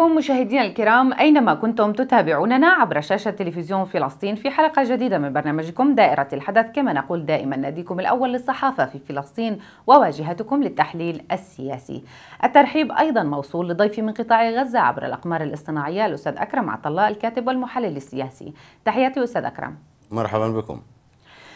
بكم مشاهدينا الكرام أينما كنتم تتابعوننا عبر شاشة تلفزيون فلسطين في حلقة جديدة من برنامجكم دائرة الحدث كما نقول دائما ناديكم الأول للصحافة في فلسطين وواجهتكم للتحليل السياسي الترحيب أيضا موصول لضيفي من قطاع غزة عبر الأقمار الاصطناعية الأستاذ أكرم عطلة الكاتب والمحلل السياسي تحياتي أستاذ أكرم مرحبا بكم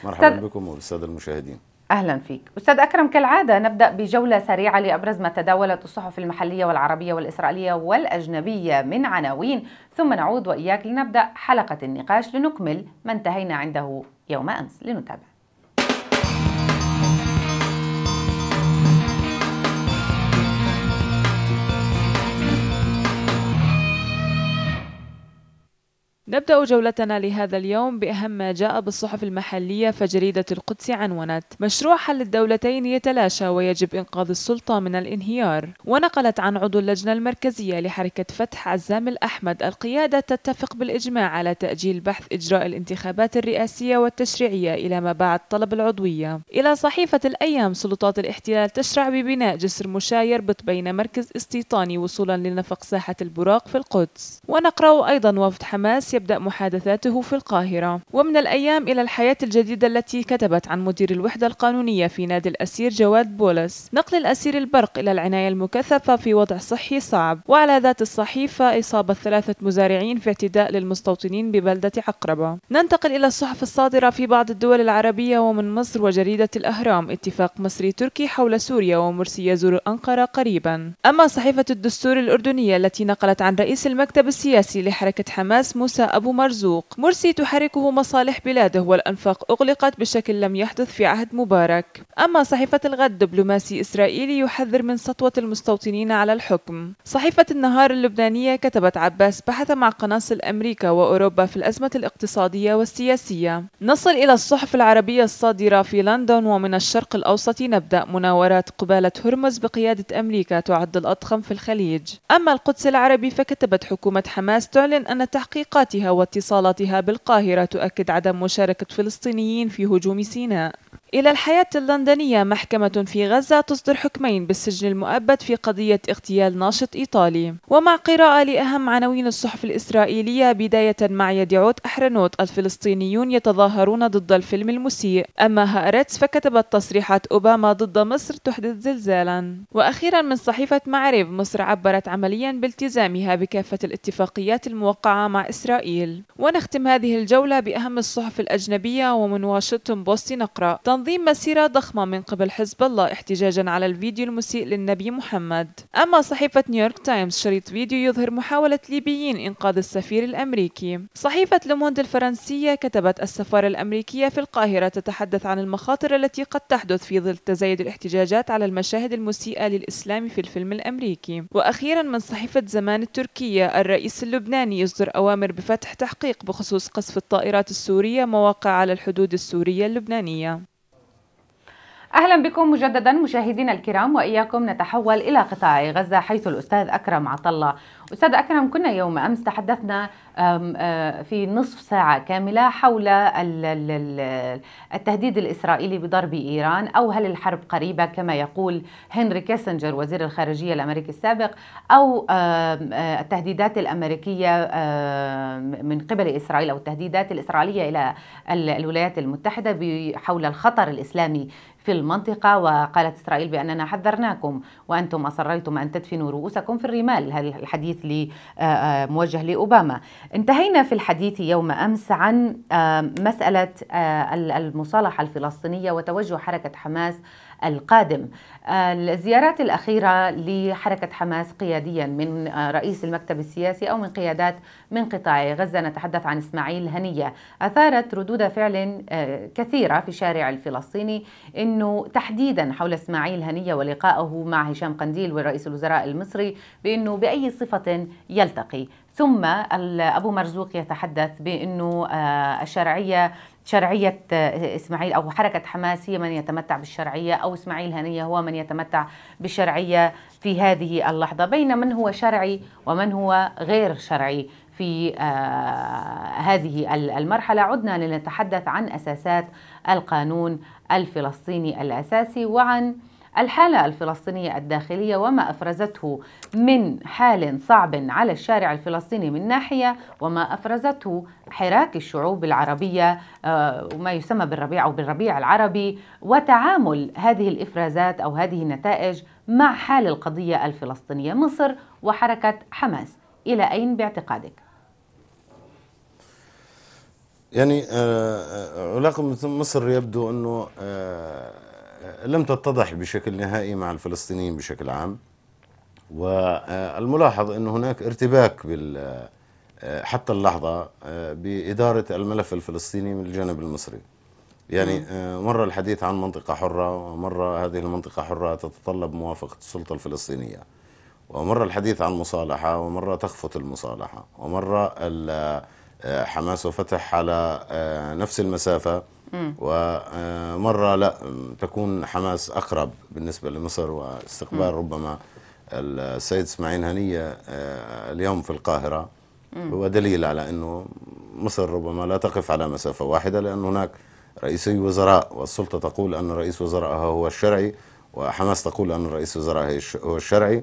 مرحبا بكم والسادة المشاهدين اهلا فيك استاذ اكرم كالعاده نبدا بجوله سريعه لابرز ما تداولت الصحف المحليه والعربيه والاسرائيليه والاجنبيه من عناوين ثم نعود واياك لنبدا حلقه النقاش لنكمل ما انتهينا عنده يوم امس لنتابع نبدأ جولتنا لهذا اليوم بأهم ما جاء بالصحف المحلية فجريدة القدس عنونت مشروع حل الدولتين يتلاشى ويجب إنقاذ السلطة من الانهيار ونقلت عن عضو اللجنة المركزية لحركة فتح عزام الأحمد القيادة تتفق بالإجماع على تأجيل بحث إجراء الانتخابات الرئاسية والتشريعية إلى ما بعد طلب العضوية إلى صحيفة الأيام سلطات الاحتلال تشرع ببناء جسر مشاة يربط بين مركز استيطاني وصولا لنفق ساحة البراق في القدس ونقرأ أيضا وفد حماس يبدأ محادثاته في القاهرة ومن الأيام إلى الحياة الجديدة التي كتبت عن مدير الوحدة القانونية في نادي الأسير جواد بولس نقل الأسير البرق إلى العناية المكثفة في وضع صحي صعب وعلى ذات الصحيفة إصابة ثلاثة مزارعين في اعتداء للمستوطنين ببلدة عقربة ننتقل إلى الصحف الصادرة في بعض الدول العربية ومن مصر وجريدة الأهرام اتفاق مصري تركي حول سوريا ومرسي يزور أنقرة قريبا أما صحيفة الدستور الأردنية التي نقلت عن رئيس المكتب السياسي لحركة حماس موسى أبو مرزوق مرسي تحركه مصالح بلاده والأنفاق أغلقت بشكل لم يحدث في عهد مبارك أما صحيفة الغد دبلوماسي إسرائيلي يحذر من سطوة المستوطنين على الحكم صحيفة النهار اللبنانية كتبت عباس بحث مع قناصل أمريكا وأوروبا في الأزمة الاقتصادية والسياسية نصل إلى الصحف العربية الصادرة في لندن ومن الشرق الأوسط نبدأ مناورات قبالة هرمز بقيادة أمريكا تعد الأضخم في الخليج أما القدس العربي فكتبت حكومة حماس تعلن أن تحقيقات جماعتها واتصالاتها بالقاهرة تؤكد عدم مشاركة فلسطينيين في هجوم سيناء إلى الحياة اللندنية محكمة في غزة تصدر حكمين بالسجن المؤبد في قضية اغتيال ناشط إيطالي ومع قراءة لأهم عناوين الصحف الإسرائيلية بداية مع يدعوت أحرنوت الفلسطينيون يتظاهرون ضد الفيلم المسيء أما هأرتس فكتبت تصريحات أوباما ضد مصر تحدث زلزالا وأخيرا من صحيفة معرف مصر عبرت عمليا بالتزامها بكافة الاتفاقيات الموقعة مع إسرائيل ونختم هذه الجولة بأهم الصحف الأجنبية ومن واشنطن بوست نقرأ تنظيم مسيرة ضخمة من قبل حزب الله احتجاجا على الفيديو المسيء للنبي محمد أما صحيفة نيويورك تايمز شريط فيديو يظهر محاولة ليبيين إنقاذ السفير الأمريكي صحيفة لوموند الفرنسية كتبت السفارة الأمريكية في القاهرة تتحدث عن المخاطر التي قد تحدث في ظل تزايد الاحتجاجات على المشاهد المسيئة للإسلام في الفيلم الأمريكي وأخيرا من صحيفة زمان التركية الرئيس اللبناني يصدر أوامر بفتح تحقيق بخصوص قصف الطائرات السورية مواقع على الحدود السورية اللبنانية أهلا بكم مجددا مشاهدينا الكرام وإياكم نتحول إلى قطاع غزة حيث الأستاذ أكرم عطلة أستاذ أكرم كنا يوم أمس تحدثنا في نصف ساعة كاملة حول التهديد الإسرائيلي بضرب إيران أو هل الحرب قريبة كما يقول هنري كيسنجر وزير الخارجية الأمريكي السابق أو التهديدات الأمريكية من قبل إسرائيل أو التهديدات الإسرائيلية إلى الولايات المتحدة حول الخطر الإسلامي في المنطقة وقالت إسرائيل بأننا حذرناكم وأنتم أصريتم أن تدفنوا رؤوسكم في الرمال هل الحديث آه، آه، موجه لأوباما انتهينا في الحديث يوم أمس عن آه، مسألة المصالحة الفلسطينية وتوجه حركة حماس القادم آه، الزيارات الأخيرة لحركة حماس قياديا من آه، رئيس المكتب السياسي أو من قيادات من قطاع غزة نتحدث عن إسماعيل هنية أثارت ردود فعل آه، كثيرة في الشارع الفلسطيني أنه تحديدا حول إسماعيل هنية ولقائه مع هشام قنديل ورئيس الوزراء المصري بأنه بأي صفة يلتقي ثم ابو مرزوق يتحدث بانه آه، الشرعيه شرعية آه، إسماعيل أو حركة حماس هي من يتمتع بالشرعية أو إسماعيل هنية هو من يتمتع بالشرعية في هذه اللحظة بين من هو شرعي ومن هو غير شرعي في آه، هذه المرحلة عدنا لنتحدث عن أساسات القانون الفلسطيني الأساسي وعن الحالة الفلسطينية الداخلية وما أفرزته من حال صعب على الشارع الفلسطيني من ناحية وما أفرزته حراك الشعوب العربية آه، وما يسمى بالربيع أو بالربيع العربي وتعامل هذه الإفرازات أو هذه النتائج مع حال القضية الفلسطينية مصر وحركة حماس إلى أين باعتقادك؟ يعني آه، آه، علاقة مصر يبدو أنه لم تتضح بشكل نهائي مع الفلسطينيين بشكل عام والملاحظ أن هناك ارتباك بال آه، حتى اللحظة آه، بإدارة الملف الفلسطيني من الجانب المصري يعني آه، مرة الحديث عن منطقة حرة ومرة هذه المنطقة حرة تتطلب موافقة السلطة الفلسطينية ومرة الحديث عن مصالحة ومرة تخفت المصالحة ومرة حماس وفتح على نفس المسافة ومرة آه، لا تكون حماس أقرب بالنسبة لمصر واستقبال ربما السيد اسماعيل هنية آه، اليوم في القاهرة هو دليل على أنه مصر ربما لا تقف على مسافة واحدة لأن هناك رئيسي وزراء والسلطة تقول أن رئيس وزرائها هو الشرعي وحماس تقول أن رئيس وزرائها هو الشرعي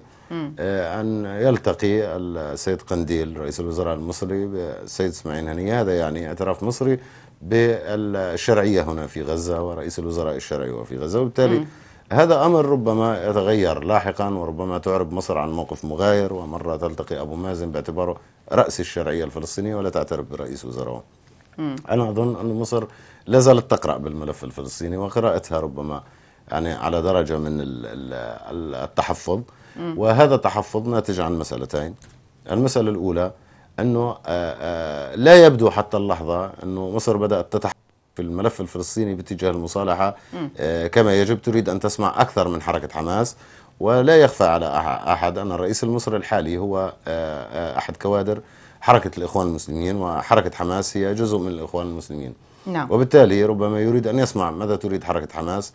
آه، أن يلتقي السيد قنديل رئيس الوزراء المصري بالسيد اسماعيل هنية هذا يعني اعتراف مصري بالشرعية هنا في غزة ورئيس الوزراء الشرعي في غزة وبالتالي م. هذا أمر ربما يتغير لاحقا وربما تعرب مصر عن موقف مغاير ومرة تلتقي أبو مازن باعتباره رأس الشرعية الفلسطينية ولا تعترف برئيس وزراءه أنا أظن أن مصر لا زالت تقرأ بالملف الفلسطيني وقراءتها ربما يعني على درجة من التحفظ وهذا التحفظ ناتج عن مسألتين المسألة الأولى انه آه، آه، لا يبدو حتى اللحظه انه مصر بدات تتحرك في الملف الفلسطيني باتجاه المصالحه آه، كما يجب تريد ان تسمع اكثر من حركه حماس ولا يخفى على احد ان الرئيس المصري الحالي هو احد كوادر حركه الاخوان المسلمين وحركه حماس هي جزء من الاخوان المسلمين نعم. وبالتالي ربما يريد ان يسمع ماذا تريد حركه حماس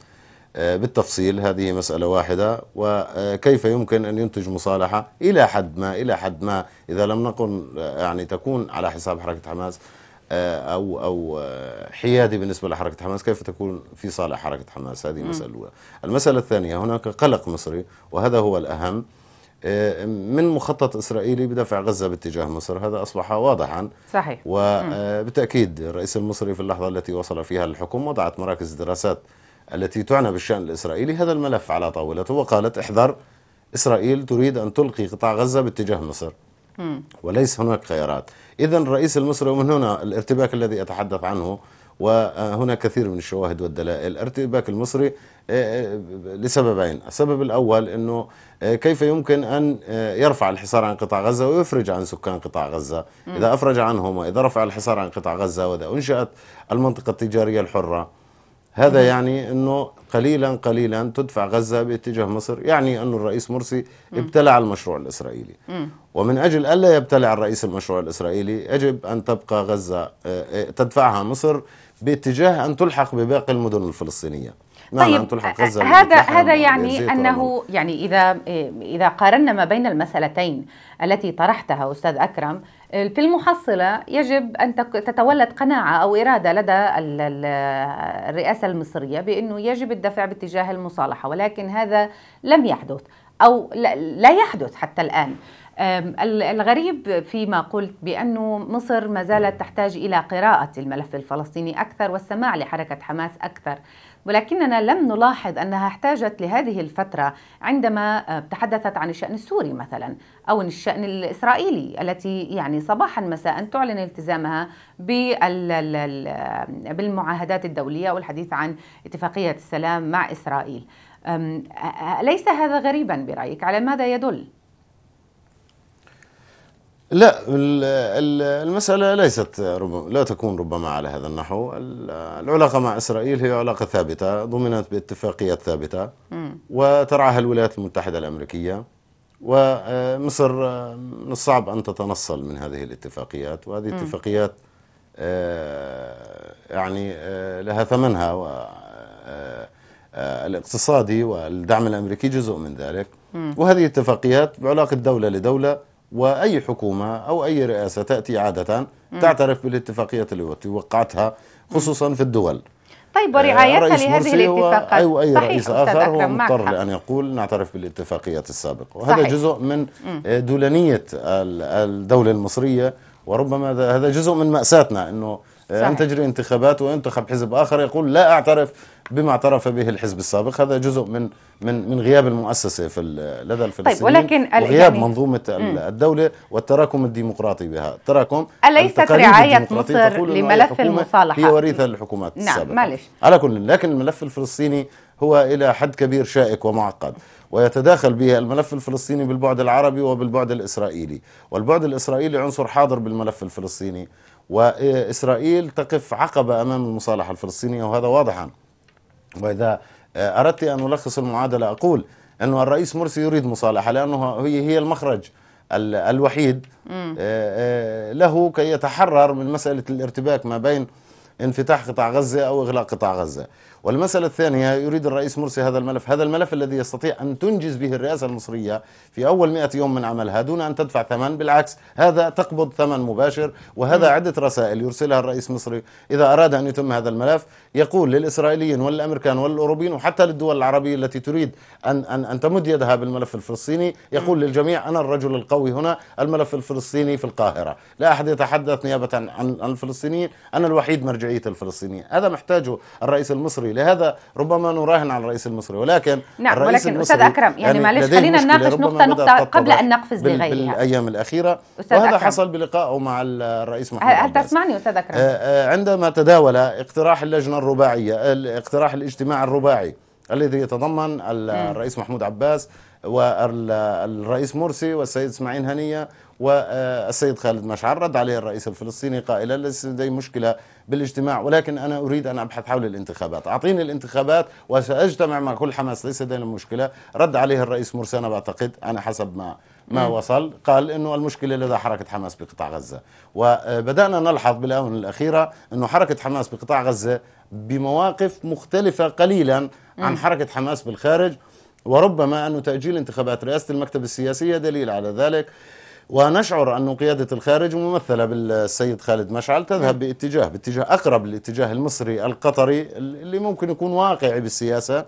آه، بالتفصيل هذه مسألة واحدة وكيف يمكن أن ينتج مصالحة إلى حد ما إلى حد ما إذا لم نقل آه، يعني تكون على حساب حركة حماس آه، أو أو حيادي بالنسبة لحركة حماس كيف تكون في صالح حركة حماس هذه المسألة الأولى المسألة الثانية هناك قلق مصري وهذا هو الأهم من مخطط إسرائيلي بدفع غزة باتجاه مصر هذا أصبح واضحا صحيح وبالتأكيد الرئيس المصري في اللحظة التي وصل فيها للحكم وضعت مراكز دراسات التي تعنى بالشأن الإسرائيلي هذا الملف على طاولته وقالت احذر إسرائيل تريد أن تلقي قطاع غزة باتجاه مصر وليس هناك خيارات إذا الرئيس المصري ومن هنا الارتباك الذي أتحدث عنه وهنا كثير من الشواهد والدلائل الارتباك المصري آه، آه، لسببين السبب الأول أنه آه، كيف يمكن أن يرفع الحصار عن قطاع غزة ويفرج عن سكان قطاع غزة إذا أفرج عنهم وإذا رفع الحصار عن قطاع غزة وإذا أنشأت المنطقة التجارية الحرة هذا يعني أنه قليلا قليلا تدفع غزة باتجاه مصر يعني أن الرئيس مرسي ابتلع المشروع الإسرائيلي ومن أجل ألا يبتلع الرئيس المشروع الإسرائيلي يجب أن تبقى غزة آه، آه، تدفعها مصر باتجاه أن تلحق بباقي المدن الفلسطينية نعم، نعم، طيب غزة آه، هذا هذا يعني انه يعني اذا اذا قارنا ما بين المسالتين التي طرحتها استاذ اكرم في المحصله يجب ان تتولد قناعه او اراده لدى الرئاسه المصريه بانه يجب الدفع باتجاه المصالحه ولكن هذا لم يحدث او لا يحدث حتى الان الغريب فيما قلت بأنه مصر ما زالت تحتاج إلى قراءة الملف الفلسطيني أكثر والسماع لحركة حماس أكثر ولكننا لم نلاحظ أنها احتاجت لهذه الفترة عندما آه، تحدثت عن الشأن السوري مثلا أو الشأن الإسرائيلي التي يعني صباحا مساء تعلن التزامها بالمعاهدات الدولية والحديث عن اتفاقية السلام مع إسرائيل ليس هذا غريبا برأيك على ماذا يدل؟ لا المسألة ليست ربما لا تكون ربما على هذا النحو العلاقة مع إسرائيل هي علاقة ثابتة ضمنت باتفاقيات ثابتة وترعاها الولايات المتحدة الأمريكية ومصر من الصعب أن تتنصل من هذه الاتفاقيات وهذه اتفاقيات آه، يعني آه، لها ثمنها و آه، الاقتصادي والدعم الأمريكي جزء من ذلك وهذه اتفاقيات بعلاقة دولة لدولة واي حكومه او اي رئاسه تاتي عاده تعترف بالاتفاقيات التي وقعتها خصوصا في الدول طيب ورعايتها آه، لهذه الاتفاقات أيوة أي رئيس آخر هو مضطر لأن يقول نعترف بالاتفاقيات السابقة وهذا صحيح. جزء من آه، دولانية الدولة المصرية وربما هذا جزء من مأساتنا أنه صحيح. أن تجري انتخابات وينتخب حزب آخر يقول لا أعترف بما اعترف به الحزب السابق هذا جزء من من من غياب المؤسسه في لدى طيب، الفلسطينيين طيب ولكن غياب يعني منظومه مم. الدوله والتراكم الديمقراطي بها التراكم اليست رعايه مصر لملف المصالحه هي وريثه للحكومات نعم السابقه معلش على كل لكن الملف الفلسطيني هو الى حد كبير شائك ومعقد ويتداخل به الملف الفلسطيني بالبعد العربي وبالبعد الاسرائيلي والبعد الاسرائيلي عنصر حاضر بالملف الفلسطيني وإسرائيل تقف عقبة أمام المصالحة الفلسطينية وهذا واضحا وإذا أردت أن ألخص المعادلة أقول أنه الرئيس مرسي يريد مصالحة لأنه هي هي المخرج الوحيد آه، آه، له كي يتحرر من مسألة الارتباك ما بين انفتاح قطاع غزة أو إغلاق قطاع غزة والمسألة الثانية يريد الرئيس مرسي هذا الملف هذا الملف الذي يستطيع أن تنجز به الرئاسة المصرية في أول 100 يوم من عملها دون أن تدفع ثمن بالعكس هذا تقبض ثمن مباشر وهذا عدة رسائل يرسلها الرئيس المصري إذا أراد أن يتم هذا الملف يقول للإسرائيليين والأمريكان والأوروبيين وحتى للدول العربية التي تريد أن, أن, أن تمد يدها بالملف الفلسطيني يقول للجميع أنا الرجل القوي هنا الملف الفلسطيني في القاهرة لا أحد يتحدث نيابة عن الفلسطينيين أنا الوحيد مرجعية الفلسطينيين هذا محتاجه الرئيس المصري لهذا ربما نراهن على الرئيس المصري ولكن نعم الرئيس ولكن المصري استاذ اكرم يعني, يعني معلش خلينا نناقش نقطه نقطه قبل ان نقفز لغيرها بالايام الاخيره أستاذ وهذا أكرم. حصل بلقائه مع الرئيس محمد هل, تسمعني استاذ اكرم آه، آه، عندما تداول اقتراح اللجنه الرباعيه اقتراح الاجتماع الرباعي الذي يتضمن الرئيس محمود عباس والرئيس مرسي والسيد اسماعيل هنيه والسيد آه، خالد مشعل رد عليه الرئيس الفلسطيني قائلا ليس لدي مشكله بالاجتماع ولكن أنا أريد أن أبحث حول الانتخابات أعطيني الانتخابات وسأجتمع مع كل حماس ليس لدينا مشكلة رد عليه الرئيس مرسي أنا بعتقد أنا حسب ما ما وصل قال انه المشكله لدى حركه حماس بقطاع غزه وبدانا نلحظ بالاونه الاخيره انه حركه حماس بقطاع غزه بمواقف مختلفه قليلا عن حركه حماس بالخارج وربما أن تأجيل انتخابات رئاسة المكتب السياسية دليل على ذلك ونشعر أن قيادة الخارج ممثلة بالسيد خالد مشعل تذهب باتجاه باتجاه أقرب للاتجاه المصري القطري اللي ممكن يكون واقعي بالسياسة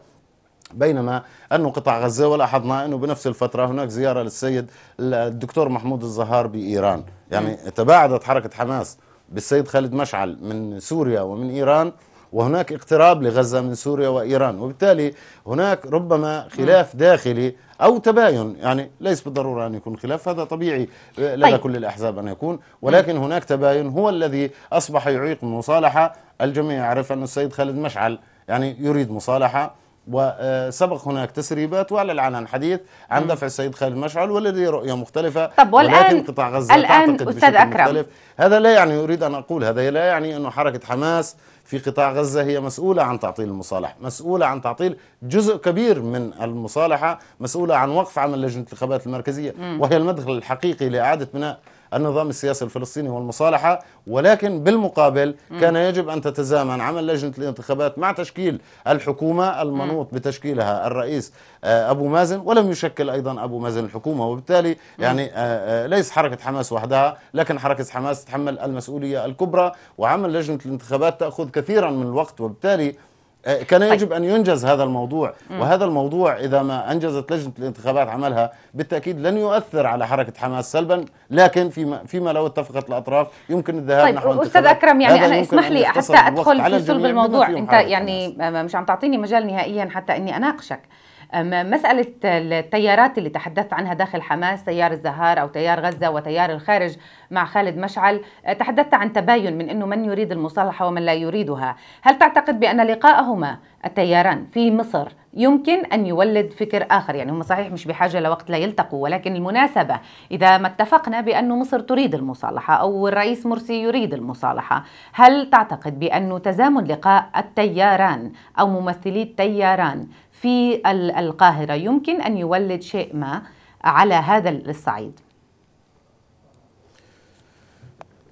بينما أنه قطاع غزة ولاحظنا أنه بنفس الفترة هناك زيارة للسيد الدكتور محمود الزهار بإيران يعني تباعدت حركة حماس بالسيد خالد مشعل من سوريا ومن إيران وهناك اقتراب لغزة من سوريا وإيران وبالتالي هناك ربما خلاف داخلي أو تباين يعني ليس بالضرورة أن يكون خلاف هذا طبيعي آه، لدى طيب. كل الأحزاب أن يكون ولكن هناك تباين هو الذي أصبح يعيق المصالحة الجميع يعرف أن السيد خالد مشعل يعني يريد مصالحة وسبق هناك تسريبات وعلى العنان حديث عن دفع السيد خالد مشعل والذي رؤيه مختلفه طب والآن ولكن قطاع غزه الآن تعتقد أستاذ بشكل أكرم. مختلف هذا لا يعني اريد ان اقول هذا لا يعني انه حركه حماس في قطاع غزة هي مسؤولة عن تعطيل المصالح مسؤولة عن تعطيل جزء كبير من المصالحة مسؤولة عن وقف عمل لجنة الانتخابات المركزية وهي المدخل الحقيقي لإعادة بناء النظام السياسي الفلسطيني والمصالحة ولكن بالمقابل كان يجب أن تتزامن عمل لجنة الانتخابات مع تشكيل الحكومة المنوط بتشكيلها الرئيس آه، أبو مازن ولم يشكل أيضا أبو مازن الحكومة وبالتالي يعني آه، آه، ليس حركة حماس وحدها لكن حركة حماس تتحمل المسؤولية الكبرى وعمل لجنة الانتخابات تأخذ كثيرا من الوقت وبالتالي أه، كان طيب. يجب أن ينجز هذا الموضوع وهذا الموضوع إذا ما أنجزت لجنة الانتخابات عملها بالتأكيد لن يؤثر على حركة حماس سلبا لكن فيما, فيما لو اتفقت الأطراف يمكن الذهاب طيب نحو أستاذ أكرم يعني أنا اسمح لي حتى أدخل في صلب الموضوع أنت يعني مش عم تعطيني مجال نهائيا حتى أني أناقشك مسألة التيارات اللي تحدثت عنها داخل حماس تيار الزهار أو تيار غزة وتيار الخارج مع خالد مشعل أه، تحدثت عن تباين من أنه من يريد المصالحة ومن لا يريدها هل تعتقد بأن لقائهما التياران في مصر يمكن أن يولد فكر آخر يعني هم صحيح مش بحاجة لوقت لا يلتقوا ولكن المناسبة إذا ما اتفقنا بأن مصر تريد المصالحة أو الرئيس مرسي يريد المصالحة هل تعتقد بأن تزامن لقاء التياران أو ممثلي التياران في القاهرة يمكن أن يولد شيء ما على هذا الصعيد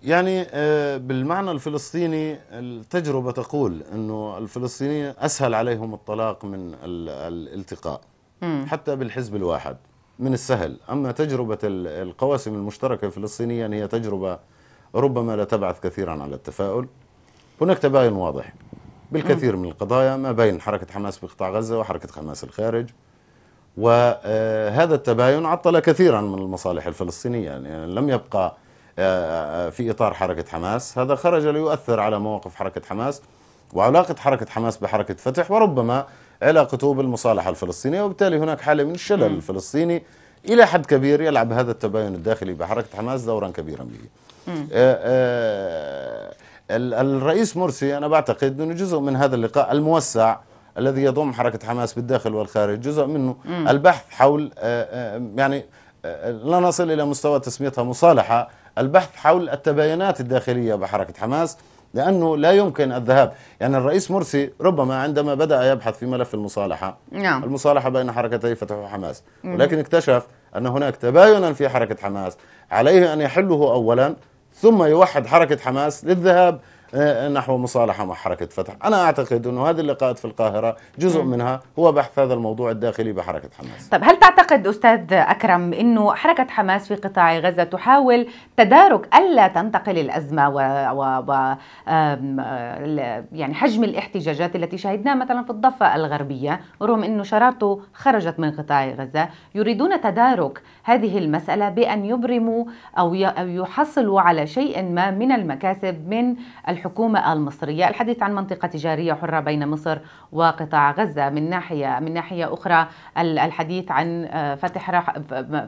يعني آه، بالمعنى الفلسطيني التجربة تقول أنه الفلسطينيين أسهل عليهم الطلاق من الالتقاء حتى بالحزب الواحد من السهل أما تجربة القواسم المشتركة فلسطينيا يعني هي تجربة ربما لا تبعث كثيرا على التفاؤل هناك تباين واضح بالكثير من القضايا ما بين حركة حماس في قطاع غزة وحركة حماس الخارج وهذا التباين عطل كثيرا من المصالح الفلسطينية يعني لم يبقى آه، آه، في إطار حركة حماس هذا خرج ليؤثر على مواقف حركة حماس وعلاقة حركة حماس بحركة فتح وربما علاقته بالمصالحة الفلسطينية وبالتالي هناك حالة من الشلل الفلسطيني إلى حد كبير يلعب هذا التباين الداخلي بحركة حماس دورا كبيرا به الرئيس مرسي أنا بعتقد أنه جزء من هذا اللقاء الموسع الذي يضم حركة حماس بالداخل والخارج جزء منه م. البحث حول آه، آه، يعني آه، لا نصل إلى مستوى تسميتها مصالحة البحث حول التباينات الداخلية بحركة حماس لأنه لا يمكن الذهاب يعني الرئيس مرسي ربما عندما بدأ يبحث في ملف المصالحة نعم. المصالحة بين حركتي فتح وحماس ولكن اكتشف أن هناك تباينا في حركة حماس عليه أن يحله أولا ثم يوحد حركة حماس للذهاب آه، نحو مصالحة مع حركة فتح أنا أعتقد أنه هذه اللقاءات في القاهرة جزء منها هو بحث هذا الموضوع الداخلي بحركة حماس طب هل تعتقد أستاذ أكرم أنه حركة حماس في قطاع غزة تحاول تدارك ألا تنتقل الأزمة و, و... و... يعني حجم الاحتجاجات التي شهدناها مثلا في الضفة الغربية رغم أنه شرارته خرجت من قطاع غزة يريدون تدارك هذه المسألة بأن يبرموا أو يحصلوا على شيء ما من المكاسب من الحكومة المصرية الحديث عن منطقة تجارية حرة بين مصر وقطاع غزة من ناحية من ناحية أخرى الحديث عن آه، فتح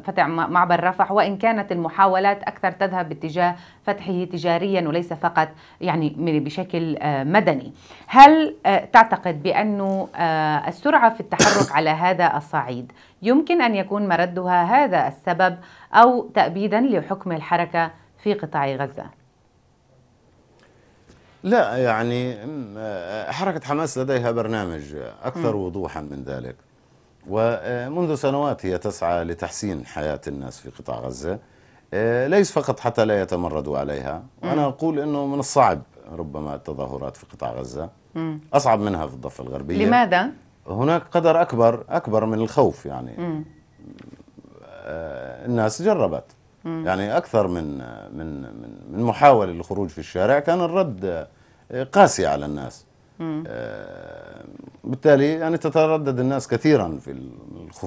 فتح معبر رفح وإن كانت المحاولات أكثر تذهب باتجاه فتحه تجاريا وليس فقط يعني بشكل آه، مدني هل آه، تعتقد بأنه السرعة في التحرك على هذا الصعيد يمكن أن يكون مردها هذا السبب أو تأبيدا لحكم الحركة في قطاع غزة لا يعني آه، حركة حماس لديها برنامج أكثر م. وضوحا من ذلك ومنذ سنوات هي تسعى لتحسين حياة الناس في قطاع غزة آه، ليس فقط حتى لا يتمردوا عليها وأنا أقول أنه من الصعب ربما التظاهرات في قطاع غزة أصعب منها في الضفة الغربية لماذا؟ هناك قدر أكبر أكبر من الخوف يعني آه، الناس جربت يعني اكثر من من من محاوله للخروج في الشارع كان الرد آه، قاسي على الناس آه، بالتالي يعني تتردد الناس كثيرا في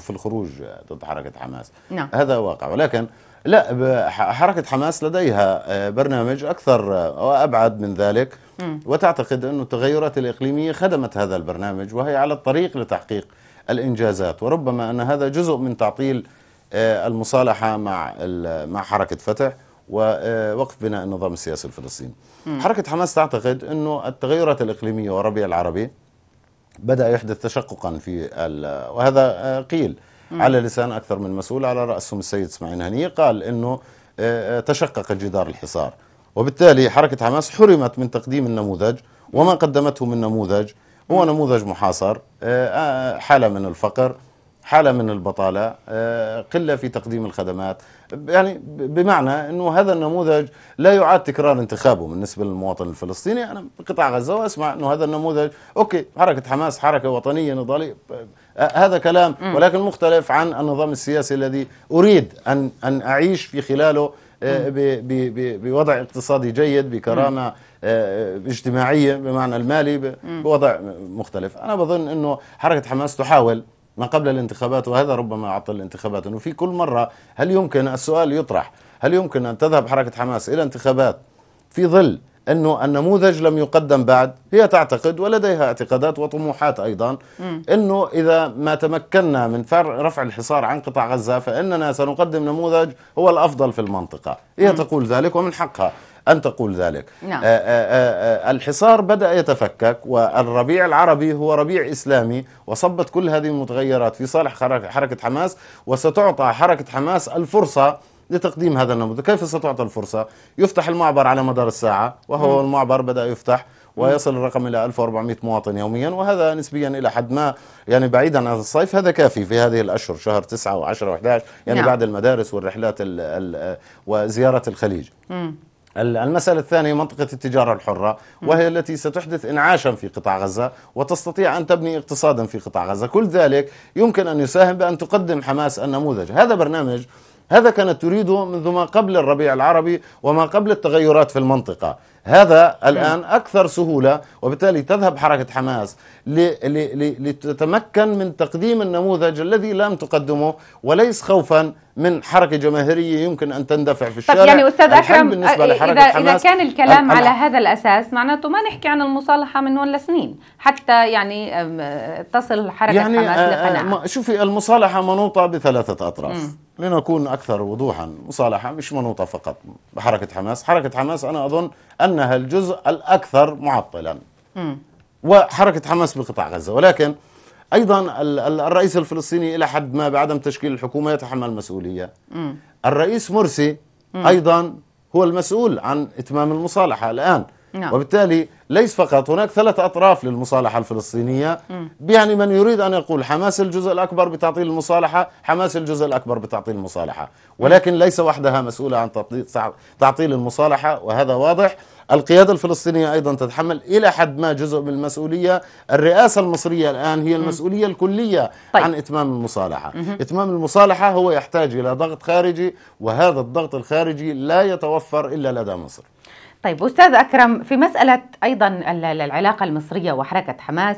في الخروج ضد حركه حماس نعم. هذا واقع ولكن لا حركه حماس لديها آه، برنامج اكثر وابعد من ذلك وتعتقد انه التغيرات الاقليميه خدمت هذا البرنامج وهي على الطريق لتحقيق الانجازات وربما ان هذا جزء من تعطيل آه، المصالحه مع مع حركه فتح ووقف آه، بناء النظام السياسي الفلسطيني. م. حركه حماس تعتقد انه التغيرات الاقليميه والربيع العربي بدا يحدث تشققا في وهذا آه، قيل م. على لسان اكثر من مسؤول على راسهم السيد اسماعيل هنيه قال انه تشقق جدار الحصار وبالتالي حركه حماس حرمت من تقديم النموذج وما قدمته من نموذج هو نموذج محاصر حاله من الفقر حالة من البطالة آه، قلة في تقديم الخدمات يعني بمعنى أنه هذا النموذج لا يعاد تكرار انتخابه بالنسبة للمواطن الفلسطيني أنا بقطاع غزة وأسمع أنه هذا النموذج أوكي حركة حماس حركة وطنية نضالية آه، هذا كلام ولكن مختلف عن النظام السياسي الذي أريد أن, أن أعيش في خلاله آه، بوضع اقتصادي جيد بكرامة اجتماعية بمعنى المالي بوضع مختلف أنا بظن أنه حركة حماس تحاول ما قبل الانتخابات وهذا ربما عطل الانتخابات انه في كل مره هل يمكن السؤال يطرح هل يمكن ان تذهب حركه حماس الى انتخابات في ظل انه النموذج لم يقدم بعد هي تعتقد ولديها اعتقادات وطموحات ايضا انه اذا ما تمكنا من رفع الحصار عن قطاع غزه فاننا سنقدم نموذج هو الافضل في المنطقه هي تقول ذلك ومن حقها أن تقول ذلك نعم. آآ آه، آآ آه، آه، الحصار بدأ يتفكك والربيع العربي هو ربيع إسلامي وصبت كل هذه المتغيرات في صالح حركة حماس وستعطى حركة حماس الفرصة لتقديم هذا النموذج كيف ستعطى الفرصة يفتح المعبر على مدار الساعة وهو م. المعبر بدأ يفتح ويصل الرقم الى 1400 مواطن يوميا وهذا نسبيا الى حد ما يعني بعيدا عن الصيف هذا كافي في هذه الاشهر شهر 9 و10 و11 يعني نعم. بعد المدارس والرحلات الـ الـ وزياره الخليج. مم. المسألة الثانية منطقة التجارة الحرة وهي التي ستحدث إنعاشا في قطاع غزة وتستطيع أن تبني اقتصادا في قطاع غزة كل ذلك يمكن أن يساهم بأن تقدم حماس النموذج هذا برنامج هذا كانت تريده منذ ما قبل الربيع العربي وما قبل التغيرات في المنطقة هذا الآن أكثر سهولة وبالتالي تذهب حركة حماس لتتمكن من تقديم النموذج الذي لم تقدمه وليس خوفا من حركة جماهيرية يمكن أن تندفع في الشارع طب يعني أستاذ أكرم بالنسبة لحركة إذا, حماس إذا كان الكلام على هذا الأساس معناته ما نحكي عن المصالحة من ولا سنين حتى يعني تصل حركة يعني حماس آه، آه، لقناعة شوفي المصالحة منوطة بثلاثة أطراف لنكون أكثر وضوحا مصالحة مش منوطة فقط بحركة حماس حركة حماس أنا أظن أنها الجزء الأكثر معطلا م. وحركة حماس بقطاع غزة ولكن أيضا الرئيس الفلسطيني إلى حد ما بعدم تشكيل الحكومة يتحمل المسؤولية م. الرئيس مرسي م. أيضا هو المسؤول عن إتمام المصالحة الآن نعم. وبالتالي ليس فقط هناك ثلاث أطراف للمصالحة الفلسطينية م. يعني من يريد أن يقول حماس الجزء الأكبر بتعطيل المصالحة حماس الجزء الأكبر بتعطيل المصالحة ولكن ليس وحدها مسؤولة عن تعطيل المصالحة وهذا واضح القيادة الفلسطينية أيضا تتحمل إلى حد ما جزء من المسؤولية الرئاسة المصرية الآن هي المسؤولية الكلية طيب. عن إتمام المصالحة مه. إتمام المصالحة هو يحتاج إلى ضغط خارجي وهذا الضغط الخارجي لا يتوفر إلا لدى مصر طيب أستاذ أكرم في مسألة أيضا العلاقة المصرية وحركة حماس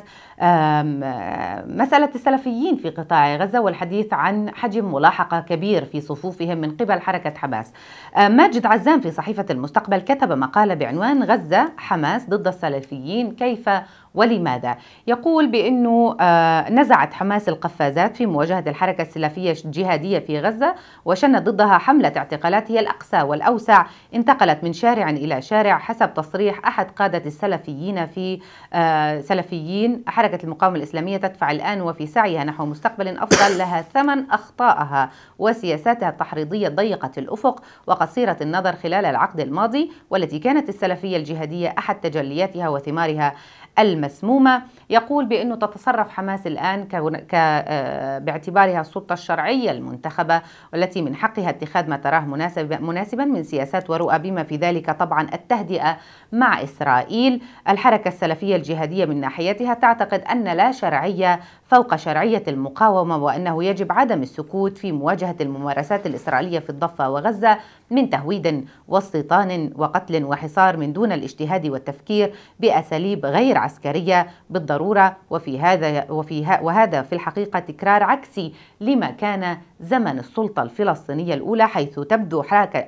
مسألة السلفيين في قطاع غزة والحديث عن حجم ملاحقة كبير في صفوفهم من قبل حركة حماس أه، ماجد عزام في صحيفة المستقبل كتب مقالة بعنوان غزة حماس ضد السلفيين كيف ولماذا؟ يقول بأنه أه، نزعت حماس القفازات في مواجهة الحركة السلفية الجهادية في غزة وشنت ضدها حملة اعتقالات هي الأقصى والأوسع انتقلت من شارع إلى شارع حسب تصريح أحد قادة السلفيين في أه، سلفيين حركة حركة المقاومة الإسلامية تدفع الآن وفي سعيها نحو مستقبل أفضل لها ثمن أخطائها وسياساتها التحريضية ضيقة الأفق وقصيرة النظر خلال العقد الماضي والتي كانت السلفية الجهادية أحد تجلياتها وثمارها المسمومة يقول بأنه تتصرف حماس الآن ك... آه، باعتبارها السلطة الشرعية المنتخبة والتي من حقها اتخاذ ما تراه مناسب... مناسبا من سياسات ورؤى بما في ذلك طبعا التهدئة مع إسرائيل الحركة السلفية الجهادية من ناحيتها تعتقد أن لا شرعية فوق شرعية المقاومة وأنه يجب عدم السكوت في مواجهة الممارسات الإسرائيلية في الضفة وغزة من تهويد واستيطان وقتل وحصار من دون الاجتهاد والتفكير بأساليب غير عسكرية بالضرورة وفي هذا وفي وهذا في الحقيقة تكرار عكسي لما كان زمن السلطة الفلسطينية الأولى حيث تبدو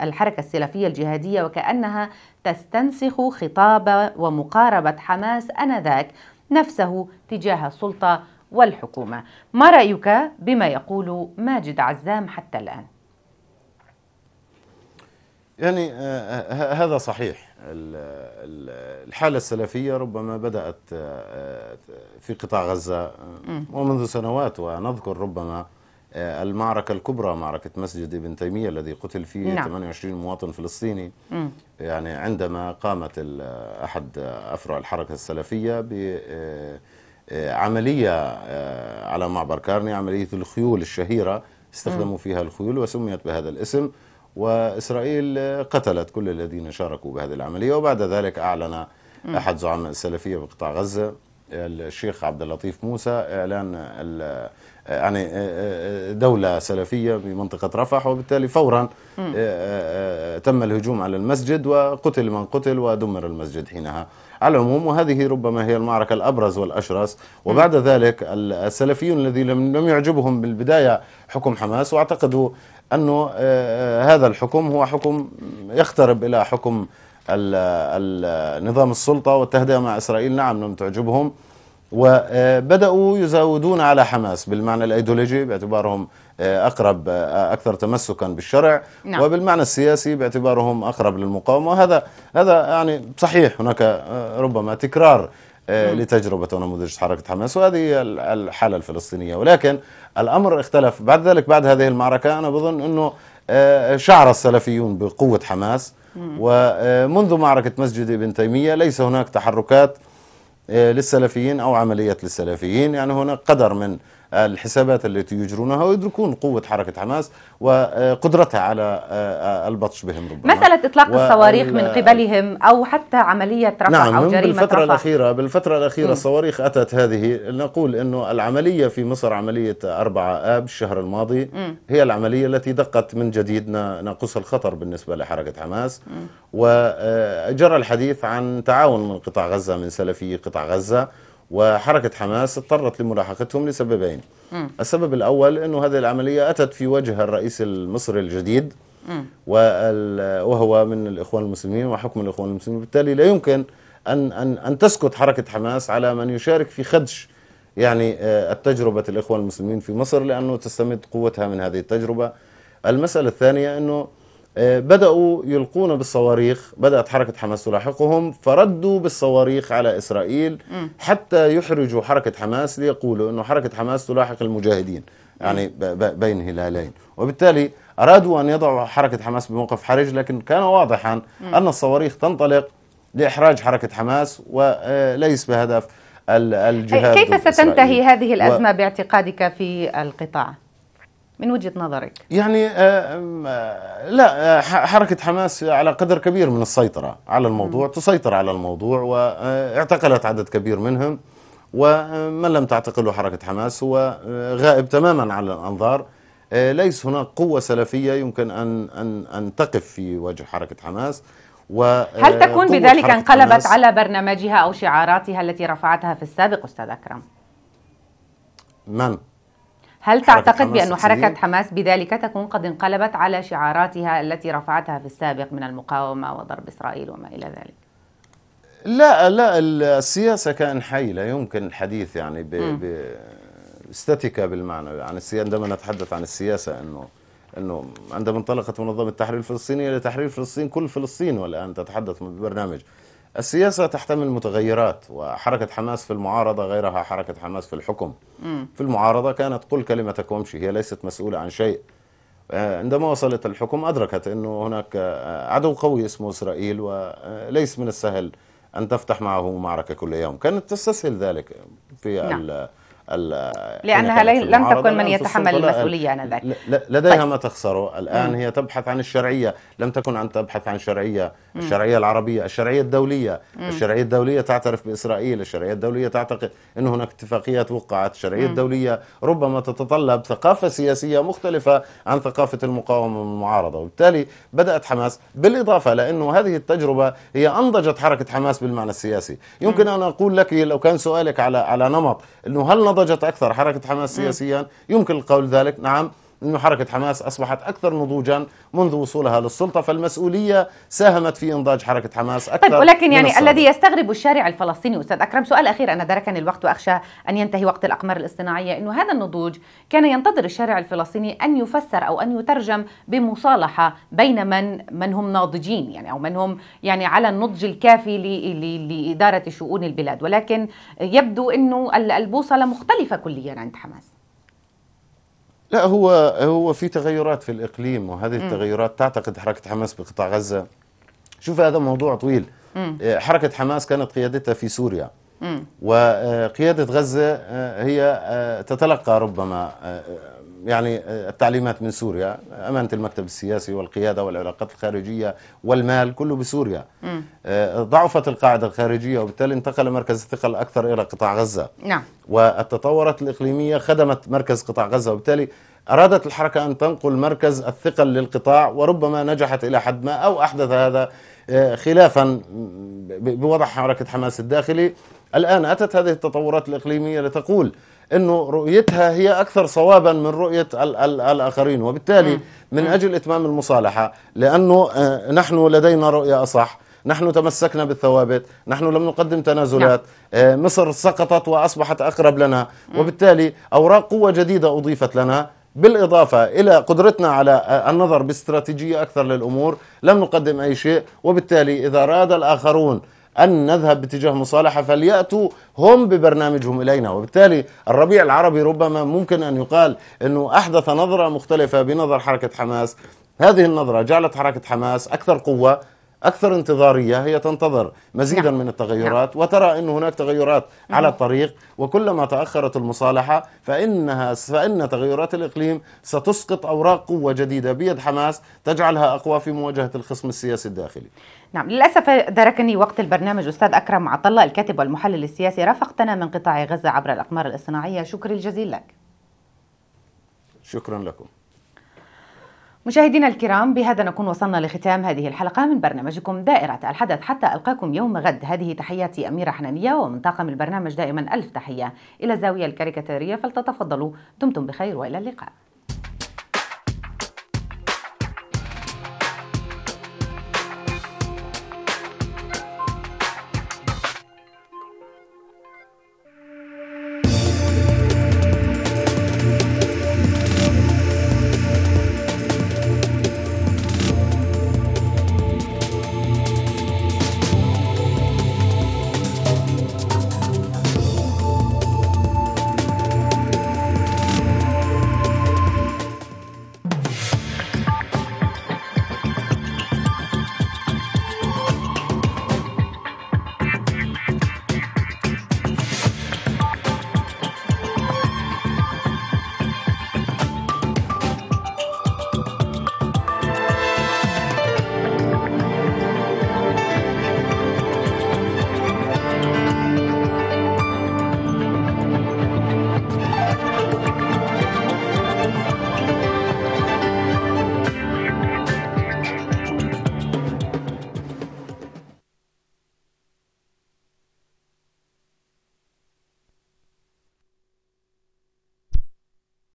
الحركة السلفية الجهادية وكأنها تستنسخ خطاب ومقاربة حماس آنذاك نفسه تجاه السلطة والحكومة ما رأيك بما يقول ماجد عزام حتى الآن؟ يعني آه، آه، هذا صحيح الحالة السلفية ربما بدأت آه، في قطاع غزة ومنذ سنوات ونذكر ربما المعركة الكبرى معركة مسجد ابن تيمية الذي قتل فيه نعم. 28 مواطن فلسطيني م. يعني عندما قامت أحد أفرع الحركة السلفية ب آه، عملية آه، على معبر كارني عملية الخيول الشهيرة استخدموا فيها الخيول وسميت بهذا الاسم وإسرائيل قتلت كل الذين شاركوا بهذه العملية وبعد ذلك أعلن أحد زعماء السلفية بقطاع غزة الشيخ عبد اللطيف موسى اعلان يعني آه، آه، آه، دولة سلفية بمنطقة رفح وبالتالي فورا تم الهجوم على المسجد وقتل من قتل ودمر المسجد حينها على العموم وهذه ربما هي المعركة الأبرز والأشرس وبعد ذلك السلفيون الذين لم يعجبهم بالبداية حكم حماس واعتقدوا أنه هذا الحكم هو حكم يقترب إلى حكم نظام السلطة والتهدئة مع إسرائيل نعم لم تعجبهم وبدأوا يزاودون على حماس بالمعنى الأيديولوجي باعتبارهم آه، أقرب آه، أكثر تمسكا بالشرع نعم. وبالمعنى السياسي باعتبارهم أقرب للمقاومة وهذا هذا يعني صحيح هناك آه، ربما تكرار نعم. لتجربة ونموذج حركة حماس وهذه الحالة الفلسطينية ولكن الأمر اختلف بعد ذلك بعد هذه المعركة أنا بظن أنه شعر السلفيون بقوة حماس ومنذ معركة مسجد ابن تيمية ليس هناك تحركات آه، للسلفيين أو عمليات للسلفيين يعني هناك قدر من الحسابات التي يجرونها ويدركون قوة حركة حماس وقدرتها على آه، البطش بهم ربما مسألة إطلاق الصواريخ من قبلهم أو حتى عملية رفع نعم أو جريمة بالفترة الأخيرة بالفترة الأخيرة الصواريخ أتت هذه نقول أنه العملية في مصر عملية 4 آب الشهر الماضي م. هي العملية التي دقت من جديد ناقوس الخطر بالنسبة لحركة حماس م. وجرى آه، الحديث عن تعاون من قطاع غزة من سلفي قطاع غزة وحركة حماس اضطرت لملاحقتهم لسببين م. السبب الأول أنه هذه العملية أتت في وجه الرئيس المصري الجديد وهو من الإخوان المسلمين وحكم الإخوان المسلمين بالتالي لا يمكن أن, أن, أن تسكت حركة حماس على من يشارك في خدش يعني آه، التجربة الإخوان المسلمين في مصر لأنه تستمد قوتها من هذه التجربة المسألة الثانية أنه آه، بدأوا يلقون بالصواريخ بدأت حركة حماس تلاحقهم فردوا بالصواريخ على إسرائيل حتى يحرجوا حركة حماس ليقولوا أنه حركة حماس تلاحق المجاهدين يعني بين هلالين وبالتالي أرادوا أن يضعوا حركة حماس بموقف حرج لكن كان واضحا أن الصواريخ تنطلق لإحراج حركة حماس وليس آه، بهدف الجهاد كيف ستنتهي هذه الأزمة باعتقادك في القطاع؟ من وجهه نظرك؟ يعني آه، آه، لا آه، حركه حماس على قدر كبير من السيطره على الموضوع م. تسيطر على الموضوع واعتقلت عدد كبير منهم ومن لم تعتقله حركه حماس هو غائب تماما عن الانظار ليس هناك قوه سلفيه يمكن ان ان ان تقف في وجه حركه حماس و هل تكون بذلك انقلبت على برنامجها او شعاراتها التي رفعتها في السابق استاذ اكرم؟ من؟ هل تعتقد بأن حركة حماس بذلك تكون قد انقلبت على شعاراتها التي رفعتها في السابق من المقاومة وضرب إسرائيل وما إلى ذلك؟ لا لا السياسة كائن حي لا يمكن الحديث يعني باستاتيكا بالمعنى عن يعني السياسة عندما نتحدث عن السياسة أنه أنه عندما انطلقت منظمة التحرير الفلسطينية لتحرير فلسطين كل فلسطين والآن تتحدث من برنامج السياسة تحتمل متغيرات وحركة حماس في المعارضة غيرها حركة حماس في الحكم م. في المعارضة كانت قل كلمتك وامشي هي ليست مسؤولة عن شيء آه، عندما وصلت الحكم أدركت أنه هناك آه، عدو قوي اسمه إسرائيل وليس آه، من السهل أن تفتح معه معركة كل يوم كانت تستسهل ذلك في نعم. لأنها لم تكن من يتحمل المسؤولية آنذاك لديها طيب. ما تخسره الآن مم. هي تبحث عن الشرعية لم تكن أن تبحث عن شرعية مم. الشرعية العربية الشرعية الدولية مم. الشرعية الدولية تعترف بإسرائيل الشرعية الدولية تعتقد أن هناك اتفاقيات وقعت الشرعية مم. الدولية ربما تتطلب ثقافة سياسية مختلفة عن ثقافة المقاومة والمعارضة وبالتالي بدأت حماس بالإضافة لأنه هذه التجربة هي أنضجت حركة حماس بالمعنى السياسي يمكن مم. أن أقول لك لو كان سؤالك على على نمط أنه هل نضجت أكثر حركة حماس سياسيا يمكن القول ذلك نعم أن حركة حماس أصبحت أكثر نضوجا منذ وصولها للسلطة فالمسؤولية ساهمت في إنضاج حركة حماس طيب، أكثر طيب ولكن يعني الذي يستغرب الشارع الفلسطيني أستاذ أكرم سؤال أخير أنا دركني الوقت وأخشى أن ينتهي وقت الأقمار الاصطناعية أنه هذا النضوج كان ينتظر الشارع الفلسطيني أن يفسر أو أن يترجم بمصالحة بين من من هم ناضجين يعني أو من هم يعني على النضج الكافي لإدارة شؤون البلاد ولكن يبدو أنه البوصلة مختلفة كليا عند حماس لا هو هو في تغيرات في الاقليم وهذه م. التغيرات تعتقد حركه حماس بقطاع غزه شوف هذا موضوع طويل م. آه، حركه حماس كانت قيادتها في سوريا م. وقياده غزه آه، هي آه، تتلقى ربما يعني آه، التعليمات من سوريا أمانة المكتب السياسي والقيادة والعلاقات الخارجية والمال كله بسوريا آه، ضعفت القاعدة الخارجية وبالتالي انتقل مركز الثقة الأكثر إلى قطاع غزة نعم والتطورات الإقليمية خدمت مركز قطاع غزة وبالتالي أرادت الحركة أن تنقل مركز الثقل للقطاع وربما نجحت إلى حد ما أو أحدث هذا آه، خلافا بوضع حركة حماس الداخلي الآن أتت هذه التطورات الإقليمية لتقول انه رؤيتها هي اكثر صوابا من رؤيه الـ الـ الاخرين وبالتالي من اجل اتمام المصالحه لانه آه، نحن لدينا رؤيه اصح نحن تمسكنا بالثوابت نحن لم نقدم تنازلات نعم. آه، مصر سقطت واصبحت اقرب لنا وبالتالي اوراق قوه جديده اضيفت لنا بالإضافة إلى قدرتنا على آه، النظر باستراتيجية أكثر للأمور لم نقدم أي شيء وبالتالي إذا أراد الآخرون أن نذهب باتجاه مصالحة فليأتوا هم ببرنامجهم إلينا وبالتالي الربيع العربي ربما ممكن أن يقال أنه أحدث نظرة مختلفة بنظر حركة حماس هذه النظرة جعلت حركة حماس أكثر قوة أكثر انتظارية هي تنتظر مزيدا نعم. من التغيرات نعم. وترى أن هناك تغيرات نعم. على الطريق وكلما تأخرت المصالحة فإنها فإن تغيرات الإقليم ستسقط أوراق قوة جديدة بيد حماس تجعلها أقوى في مواجهة الخصم السياسي الداخلي نعم للأسف دركني وقت البرنامج أستاذ أكرم عطلة الكاتب والمحلل السياسي رافقتنا من قطاع غزة عبر الأقمار الصناعية شكري الجزيل لك شكرا لكم مشاهدينا الكرام بهذا نكون وصلنا لختام هذه الحلقة من برنامجكم دائرة الحدث حتى ألقاكم يوم غد هذه تحياتي أميرة حنانية ومن طاقم البرنامج دائما ألف تحية إلى الزاوية الكاريكاتيرية فلتتفضلوا دمتم بخير وإلى اللقاء